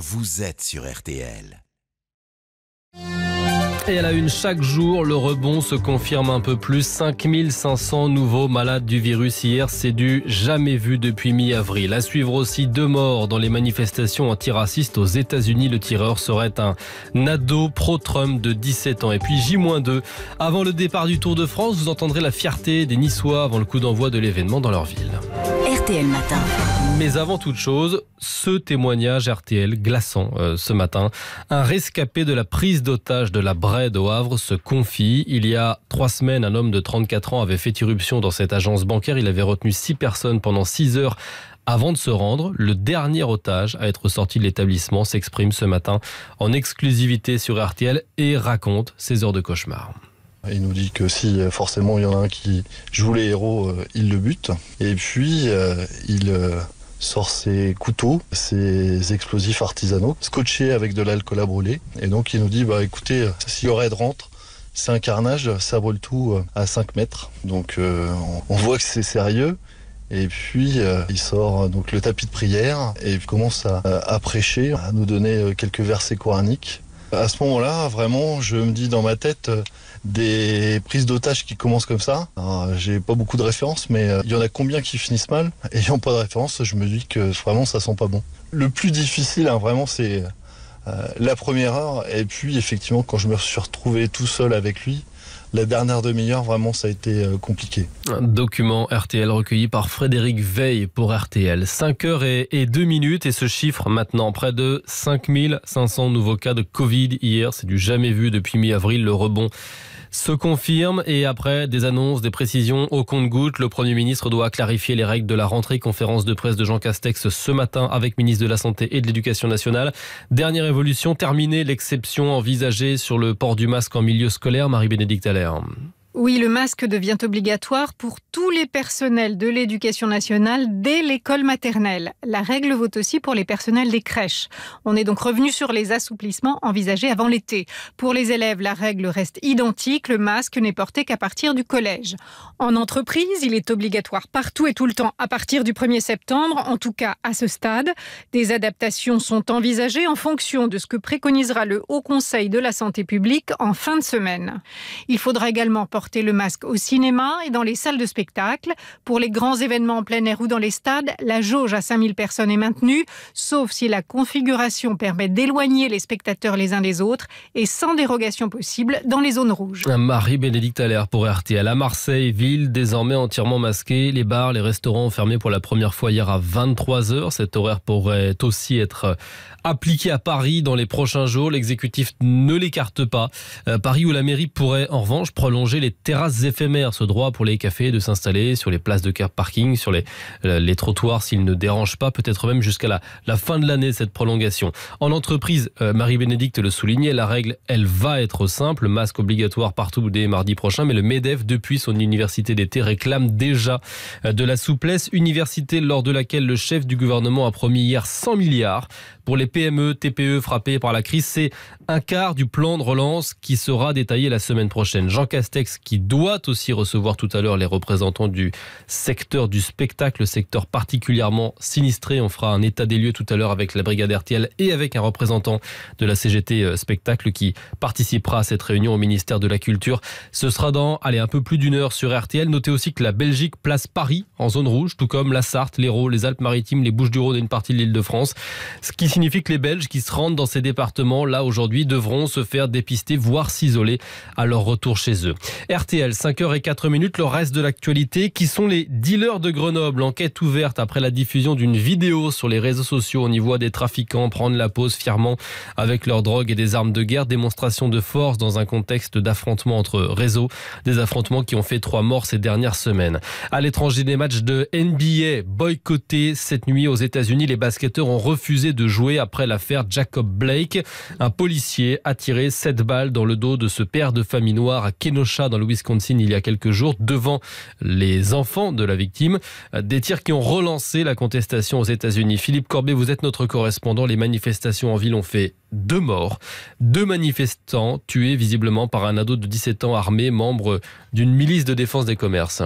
vous êtes sur RTL. Et à la une, chaque jour, le rebond se confirme un peu plus. 5500 nouveaux malades du virus hier, c'est du jamais vu depuis mi-avril. À suivre aussi deux morts dans les manifestations antiracistes aux États-Unis. Le tireur serait un nado pro-Trump de 17 ans. Et puis J-2. Avant le départ du Tour de France, vous entendrez la fierté des Niçois avant le coup d'envoi de l'événement dans leur ville. Mais avant toute chose, ce témoignage RTL glaçant euh, ce matin. Un rescapé de la prise d'otage de la Brède au Havre se confie. Il y a trois semaines, un homme de 34 ans avait fait irruption dans cette agence bancaire. Il avait retenu six personnes pendant six heures avant de se rendre, le dernier otage à être sorti de l'établissement s'exprime ce matin en exclusivité sur RTL et raconte ses heures de cauchemar. Il nous dit que si euh, forcément il y en a un qui joue les héros, euh, il le bute. Et puis euh, il sort ses couteaux, ses explosifs artisanaux, scotchés avec de l'alcool à brûler. Et donc il nous dit, bah écoutez, si Red rentre, c'est un carnage, ça brûle tout à 5 mètres. Donc on voit que c'est sérieux. Et puis il sort donc le tapis de prière et commence à prêcher, à nous donner quelques versets coraniques. À ce moment-là, vraiment, je me dis dans ma tête euh, des prises d'otages qui commencent comme ça. J'ai pas beaucoup de références, mais euh, il y en a combien qui finissent mal Ayant pas de références, je me dis que vraiment ça sent pas bon. Le plus difficile, hein, vraiment, c'est euh, euh, la première heure, et puis effectivement, quand je me suis retrouvé tout seul avec lui, la dernière demi-heure, vraiment, ça a été euh, compliqué. Un document RTL recueilli par Frédéric Veil pour RTL. 5 heures et 2 minutes et ce chiffre maintenant, près de 5500 nouveaux cas de Covid hier. C'est du jamais vu depuis mi-avril. Le rebond se confirme et après des annonces, des précisions au compte-goutte, le Premier ministre doit clarifier les règles de la rentrée. Conférence de presse de Jean Castex ce matin avec ministre de la Santé et de l'Éducation nationale. Dernière évolution, terminée l'exception envisagée sur le port du masque en milieu scolaire. Marie-Bénédicte Allaire. Oui, le masque devient obligatoire pour tous les personnels de l'éducation nationale dès l'école maternelle. La règle vaut aussi pour les personnels des crèches. On est donc revenu sur les assouplissements envisagés avant l'été. Pour les élèves, la règle reste identique. Le masque n'est porté qu'à partir du collège. En entreprise, il est obligatoire partout et tout le temps à partir du 1er septembre, en tout cas à ce stade. Des adaptations sont envisagées en fonction de ce que préconisera le Haut Conseil de la Santé publique en fin de semaine. Il faudra également porter le masque au cinéma et dans les salles de spectacle. Pour les grands événements en plein air ou dans les stades, la jauge à 5000 personnes est maintenue, sauf si la configuration permet d'éloigner les spectateurs les uns des autres et sans dérogation possible dans les zones rouges. Marie-Bénédicte Allaire pour RTL. À Marseille, ville désormais entièrement masquée, les bars, les restaurants ont fermé pour la première fois hier à 23h. Cet horaire pourrait aussi être euh, appliqué à Paris dans les prochains jours. L'exécutif ne l'écarte pas. Euh, Paris ou la mairie pourrait en revanche prolonger les terrasses éphémères, ce droit pour les cafés de s'installer sur les places de car parking, sur les, euh, les trottoirs s'ils ne dérangent pas, peut-être même jusqu'à la, la, fin de l'année cette prolongation. En entreprise, euh, Marie-Bénédicte le soulignait, la règle, elle va être simple, masque obligatoire partout dès mardi prochain, mais le MEDEF, depuis son université d'été, réclame déjà euh, de la souplesse, université lors de laquelle le chef du gouvernement a promis hier 100 milliards pour les PME, TPE frappées par la crise. C'est un quart du plan de relance qui sera détaillé la semaine prochaine. Jean Castex, qui doit aussi recevoir tout à l'heure les représentants du secteur du spectacle, secteur particulièrement sinistré. On fera un état des lieux tout à l'heure avec la brigade RTL et avec un représentant de la CGT euh, Spectacle qui participera à cette réunion au ministère de la Culture. Ce sera dans allez, un peu plus d'une heure sur RTL. Notez aussi que la Belgique place Paris en zone rouge, tout comme la Sarthe, l'Hérault, les Alpes-Maritimes, les Bouches-du-Rhône et une partie de l'île de France. Ce qui signifie que les Belges qui se rendent dans ces départements, là aujourd'hui, devront se faire dépister, voire s'isoler à leur retour chez eux. RTL, 5h04 minutes, le reste de l'actualité, qui sont les dealers de Grenoble. Enquête ouverte après la diffusion d'une vidéo sur les réseaux sociaux. On y voit des trafiquants prendre la pause fièrement avec leurs drogues et des armes de guerre. Démonstration de force dans un contexte d'affrontement entre réseaux. Des affrontements qui ont fait trois morts ces dernières semaines. À l'étranger, des matchs de NBA boycottés cette nuit aux États-Unis. Les basketteurs ont refusé de jouer après l'affaire Jacob Blake. Un policier a tiré sept balles dans le dos de ce père de famille noire à Kenosha dans le Wisconsin il y a quelques jours devant les enfants de la victime. Des tirs qui ont relancé la contestation aux États-Unis. Philippe Corbet, vous êtes notre correspondant. Les manifestations en ville ont fait deux morts, deux manifestants tués visiblement par un ado de 17 ans armé, membre d'une milice de défense des commerces.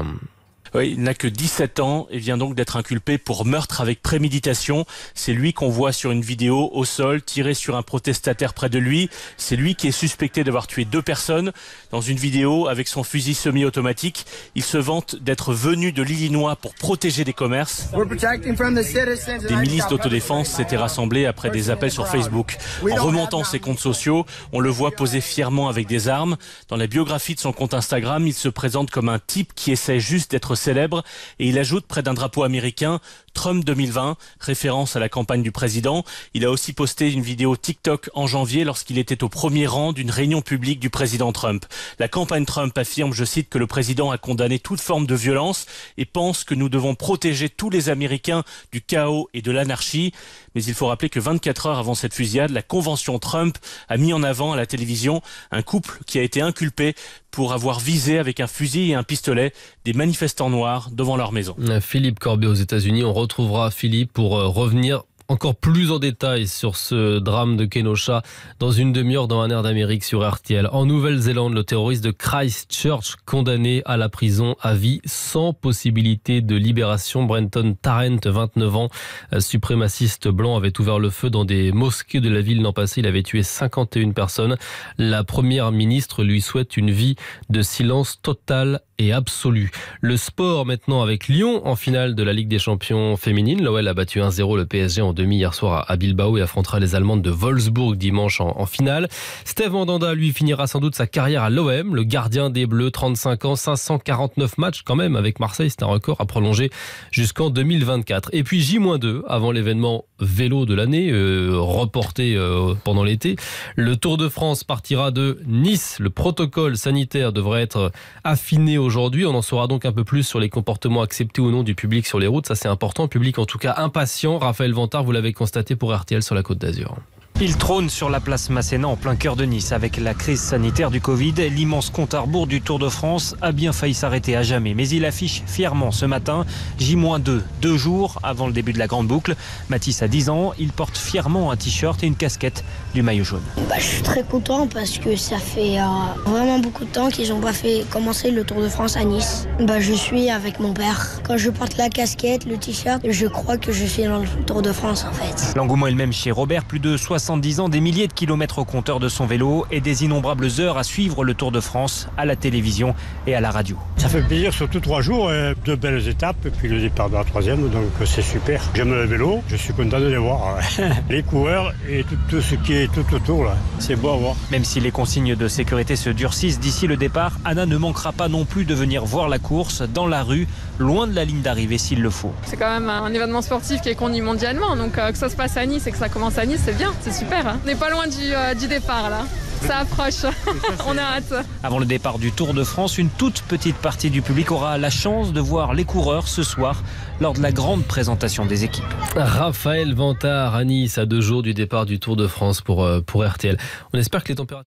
Oui, il n'a que 17 ans et vient donc d'être inculpé pour meurtre avec préméditation. C'est lui qu'on voit sur une vidéo au sol tiré sur un protestataire près de lui. C'est lui qui est suspecté d'avoir tué deux personnes. Dans une vidéo avec son fusil semi-automatique, il se vante d'être venu de l'Illinois pour protéger des commerces. Des ministres d'autodéfense s'étaient rassemblés après des appels sur Facebook. En remontant ses comptes sociaux, on le voit poser fièrement avec des armes. Dans la biographie de son compte Instagram, il se présente comme un type qui essaie juste d'être célèbre. Et il ajoute près d'un drapeau américain Trump 2020, référence à la campagne du président. Il a aussi posté une vidéo TikTok en janvier lorsqu'il était au premier rang d'une réunion publique du président Trump. La campagne Trump affirme, je cite, que le président a condamné toute forme de violence et pense que nous devons protéger tous les Américains du chaos et de l'anarchie. Mais il faut rappeler que 24 heures avant cette fusillade, la convention Trump a mis en avant à la télévision un couple qui a été inculpé pour avoir visé avec un fusil et un pistolet des manifestants noirs devant leur maison. Philippe Corbet aux États-Unis, on retrouvera Philippe pour euh, revenir encore plus en détail sur ce drame de Kenosha dans une demi-heure dans un air d'Amérique sur RTL. En Nouvelle-Zélande, le terroriste de Christchurch condamné à la prison à vie sans possibilité de libération. Brenton Tarrant, 29 ans, euh, suprémaciste blanc, avait ouvert le feu dans des mosquées de la ville l'an passé. Il avait tué 51 personnes. La première ministre lui souhaite une vie de silence total et absolu. Le sport maintenant avec Lyon en finale de la Ligue des champions féminines. L'OL a battu 1-0 le PSG en deux demi hier soir à Bilbao et affrontera les Allemandes de Wolfsburg dimanche en, finale. Steve Mandanda, lui, finira sans doute sa carrière à l'OM. Le gardien des Bleus, 35 ans, 549 matchs quand même avec Marseille. C'est un record à prolonger jusqu'en 2024. Et puis J-2, avant l'événement vélo de l'année, euh, reporté euh, pendant l'été, le Tour de France partira de Nice. Le protocole sanitaire devrait être affiné aujourd'hui. On en saura donc un peu plus sur les comportements acceptés ou non du public sur les routes. Ça, c'est important. Public, en tout cas, impatient. Raphaël Vantard, vous vous l'avez constaté pour Artiel sur la Côte d'Azur. Il trône sur la place Masséna en plein cœur de Nice. Avec la crise sanitaire du Covid, l'immense compte à rebours du Tour de France a bien failli s'arrêter à jamais. Mais il affiche fièrement ce matin, J-2, deux jours avant le début de la grande boucle. Mathis a 10 ans, il porte fièrement un t-shirt et une casquette du maillot jaune. Bah, je suis très content parce que ça fait euh, vraiment beaucoup de temps qu'ils n'ont pas fait commencer le Tour de France à Nice. Bah, je suis avec mon père. Quand je porte la casquette, le t-shirt, je crois que je suis dans le Tour de France en fait. L'engouement est le même chez Robert, plus de 60 70 ans, des milliers de kilomètres au compteur de son vélo et des innombrables heures à suivre le Tour de France à la télévision et à la radio. Ça fait plaisir, sur surtout trois jours, hein. deux belles étapes, puis le départ de la troisième, donc c'est super. J'aime le vélo, je suis content de les voir. les coureurs et tout, ce qui est tout autour, là, c'est beau à voir. Même si les consignes de sécurité se durcissent d'ici le départ, Anna ne manquera pas non plus de venir voir la course dans la rue loin de la ligne d'arrivée s'il le faut. C'est quand même un événement sportif qui est conduit mondialement, donc euh, que ça se passe à Nice et que ça commence à Nice, c'est bien, c'est super. Hein. On n'est pas loin du, euh, départ là ça approche. On a hâte. Avant le départ du Tour de France, une toute petite partie du public aura la chance de voir les coureurs ce soir lors de la grande présentation des équipes. Raphaël Vantard à Nice à deux jours du départ du Tour de France pour, euh, pour RTL. On espère que les températures